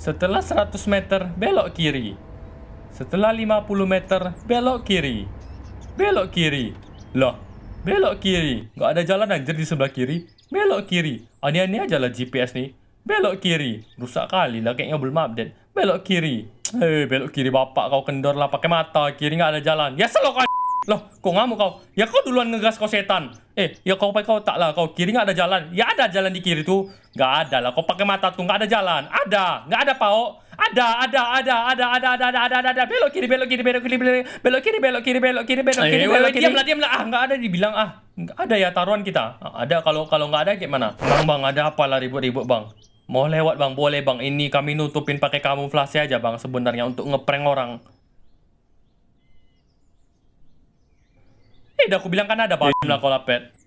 Setelah 100 meter, belok kiri. Setelah 50 meter, belok kiri. Belok kiri. Loh, belok kiri. Nggak ada jalan anjir di sebelah kiri. Belok kiri. Aneh-aneh aja lah GPS nih. Belok kiri. Rusak kali lah kayaknya belum update. Belok kiri. Hei, eh, belok kiri bapak kau kendor lah pakai mata. Kiri nggak ada jalan. Ya selokan Loh, kok ngamuk kau? Ya kau duluan ngegas kau setan. Eh, ya kau pakai kau tak lah. Kau kiri nggak ada jalan. Ya ada jalan di kiri tuh. Nggak ada lah. Kau pakai mata tuh nggak ada jalan. Ada, nggak ada pao. Ada, ada, ada, ada, ada, ada, ada, ada, ada, ada. Belok kiri, belok kiri, belok kiri, belok kiri, belok kiri, belok kiri, belok kiri, belok kiri. Eh, diam lah, diam lah. Ah, nggak ada dibilang ah. Nggak ada ya taruhan kita. Ah, ada kalau kalau nggak ada gimana? Bang, bang, ada apa lah ribut-ribut bang? Mau lewat bang, boleh bang. Ini kami nutupin pakai kamuflase aja bang sebenarnya untuk ngeprank orang. udah aku bilang kan ada Pak Abdullah pet